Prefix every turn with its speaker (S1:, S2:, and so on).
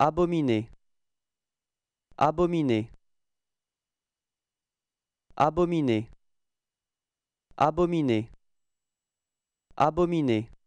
S1: Abominer abominer abominer abominer abominer